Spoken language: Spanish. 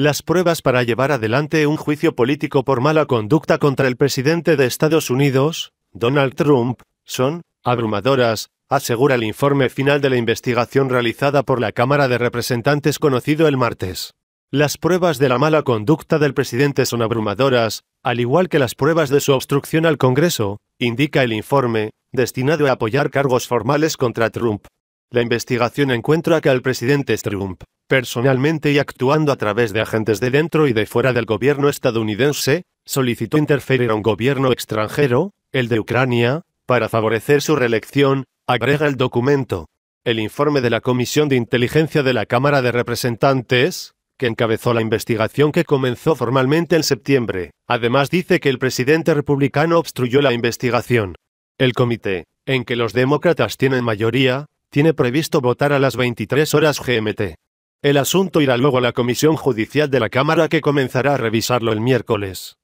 Las pruebas para llevar adelante un juicio político por mala conducta contra el presidente de Estados Unidos, Donald Trump, son abrumadoras, asegura el informe final de la investigación realizada por la Cámara de Representantes conocido el martes. Las pruebas de la mala conducta del presidente son abrumadoras, al igual que las pruebas de su obstrucción al Congreso, indica el informe, destinado a apoyar cargos formales contra Trump. La investigación encuentra que al presidente Trump personalmente y actuando a través de agentes de dentro y de fuera del gobierno estadounidense, solicitó interferir a un gobierno extranjero, el de Ucrania, para favorecer su reelección, agrega el documento. El informe de la Comisión de Inteligencia de la Cámara de Representantes, que encabezó la investigación que comenzó formalmente en septiembre, además dice que el presidente republicano obstruyó la investigación. El comité, en que los demócratas tienen mayoría, tiene previsto votar a las 23 horas GMT. El asunto irá luego a la Comisión Judicial de la Cámara que comenzará a revisarlo el miércoles.